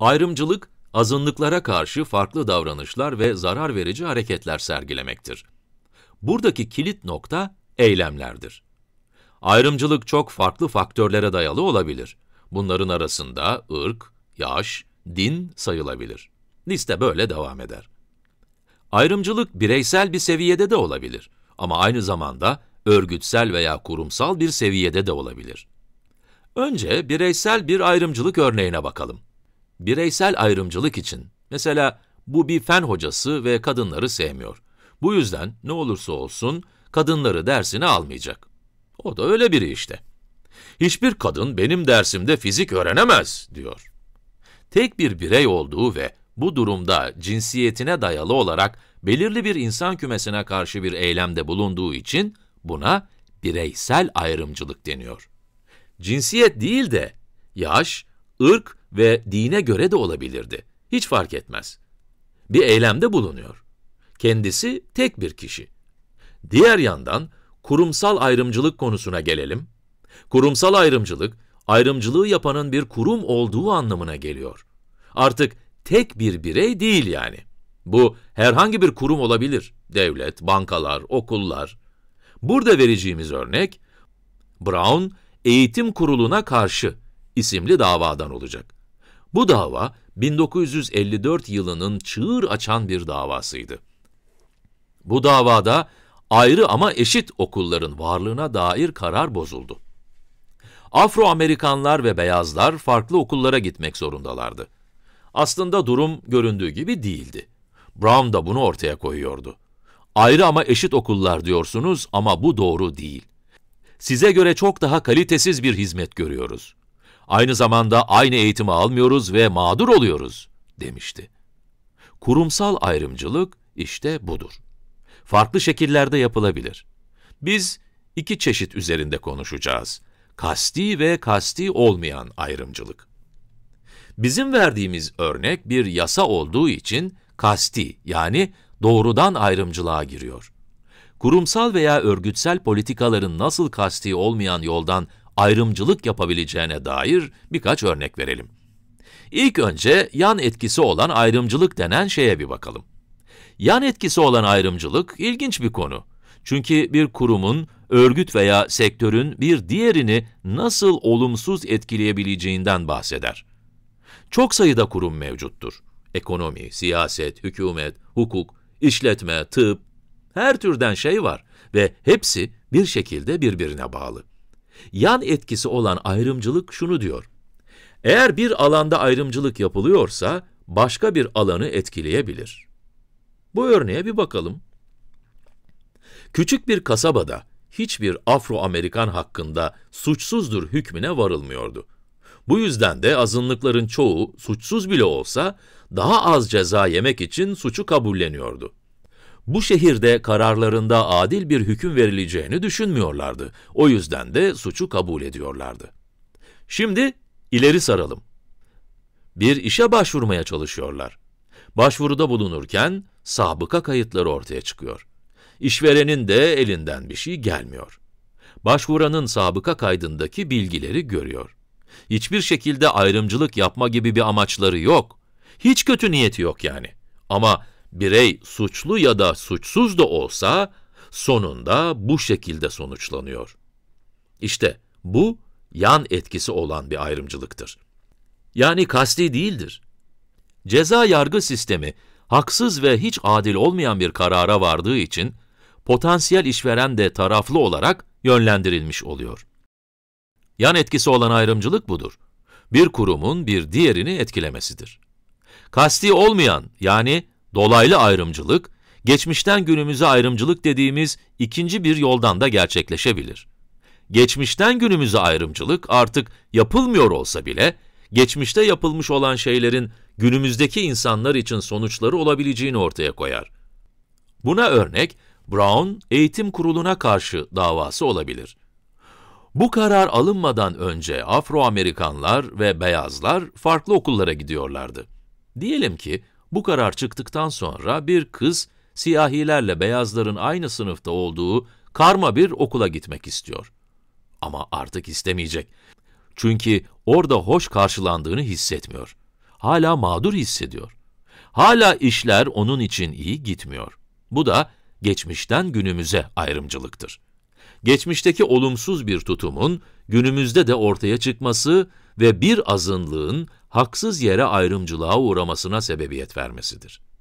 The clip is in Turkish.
Ayrımcılık, azınlıklara karşı farklı davranışlar ve zarar verici hareketler sergilemektir. Buradaki kilit nokta eylemlerdir. Ayrımcılık çok farklı faktörlere dayalı olabilir. Bunların arasında ırk, yaş, din sayılabilir. Liste böyle devam eder. Ayrımcılık bireysel bir seviyede de olabilir ama aynı zamanda örgütsel veya kurumsal bir seviyede de olabilir. Önce bireysel bir ayrımcılık örneğine bakalım bireysel ayrımcılık için, mesela bu bir fen hocası ve kadınları sevmiyor. Bu yüzden ne olursa olsun kadınları dersine almayacak. O da öyle biri işte. Hiçbir kadın benim dersimde fizik öğrenemez, diyor. Tek bir birey olduğu ve bu durumda cinsiyetine dayalı olarak belirli bir insan kümesine karşı bir eylemde bulunduğu için buna bireysel ayrımcılık deniyor. Cinsiyet değil de yaş, ırk ve dine göre de olabilirdi. Hiç fark etmez. Bir eylemde bulunuyor. Kendisi tek bir kişi. Diğer yandan kurumsal ayrımcılık konusuna gelelim. Kurumsal ayrımcılık, ayrımcılığı yapanın bir kurum olduğu anlamına geliyor. Artık tek bir birey değil yani. Bu herhangi bir kurum olabilir. Devlet, bankalar, okullar. Burada vereceğimiz örnek, Brown, Eğitim Kurulu'na karşı isimli davadan olacak. Bu dava 1954 yılının çığır açan bir davasıydı. Bu davada ayrı ama eşit okulların varlığına dair karar bozuldu. Afro-Amerikanlar ve beyazlar farklı okullara gitmek zorundalardı. Aslında durum göründüğü gibi değildi. Brown da bunu ortaya koyuyordu. Ayrı ama eşit okullar diyorsunuz ama bu doğru değil. Size göre çok daha kalitesiz bir hizmet görüyoruz. Aynı zamanda aynı eğitimi almıyoruz ve mağdur oluyoruz, demişti. Kurumsal ayrımcılık işte budur. Farklı şekillerde yapılabilir. Biz iki çeşit üzerinde konuşacağız. Kasti ve kasti olmayan ayrımcılık. Bizim verdiğimiz örnek bir yasa olduğu için kasti yani doğrudan ayrımcılığa giriyor. Kurumsal veya örgütsel politikaların nasıl kasti olmayan yoldan ayrımcılık yapabileceğine dair birkaç örnek verelim. İlk önce yan etkisi olan ayrımcılık denen şeye bir bakalım. Yan etkisi olan ayrımcılık ilginç bir konu. Çünkü bir kurumun, örgüt veya sektörün bir diğerini nasıl olumsuz etkileyebileceğinden bahseder. Çok sayıda kurum mevcuttur. Ekonomi, siyaset, hükümet, hukuk, işletme, tıp, her türden şey var ve hepsi bir şekilde birbirine bağlı. Yan etkisi olan ayrımcılık şunu diyor. Eğer bir alanda ayrımcılık yapılıyorsa, başka bir alanı etkileyebilir. Bu örneğe bir bakalım. Küçük bir kasabada hiçbir Afro-Amerikan hakkında suçsuzdur hükmüne varılmıyordu. Bu yüzden de azınlıkların çoğu suçsuz bile olsa daha az ceza yemek için suçu kabulleniyordu bu şehirde kararlarında adil bir hüküm verileceğini düşünmüyorlardı. O yüzden de suçu kabul ediyorlardı. Şimdi ileri saralım. Bir işe başvurmaya çalışıyorlar. Başvuruda bulunurken sabıka kayıtları ortaya çıkıyor. İşverenin de elinden bir şey gelmiyor. Başvuranın sabıka kaydındaki bilgileri görüyor. Hiçbir şekilde ayrımcılık yapma gibi bir amaçları yok. Hiç kötü niyeti yok yani. Ama birey suçlu ya da suçsuz da olsa sonunda bu şekilde sonuçlanıyor. İşte bu yan etkisi olan bir ayrımcılıktır. Yani kasti değildir. Ceza yargı sistemi haksız ve hiç adil olmayan bir karara vardığı için potansiyel işveren de taraflı olarak yönlendirilmiş oluyor. Yan etkisi olan ayrımcılık budur. Bir kurumun bir diğerini etkilemesidir. Kasti olmayan yani Dolaylı ayrımcılık, geçmişten günümüze ayrımcılık dediğimiz ikinci bir yoldan da gerçekleşebilir. Geçmişten günümüze ayrımcılık artık yapılmıyor olsa bile, geçmişte yapılmış olan şeylerin günümüzdeki insanlar için sonuçları olabileceğini ortaya koyar. Buna örnek, Brown Eğitim Kurulu'na karşı davası olabilir. Bu karar alınmadan önce Afro-Amerikanlar ve beyazlar farklı okullara gidiyorlardı. Diyelim ki bu karar çıktıktan sonra bir kız, siyahilerle beyazların aynı sınıfta olduğu karma bir okula gitmek istiyor. Ama artık istemeyecek. Çünkü orada hoş karşılandığını hissetmiyor. Hala mağdur hissediyor. Hala işler onun için iyi gitmiyor. Bu da geçmişten günümüze ayrımcılıktır. Geçmişteki olumsuz bir tutumun günümüzde de ortaya çıkması ve bir azınlığın haksız yere ayrımcılığa uğramasına sebebiyet vermesidir.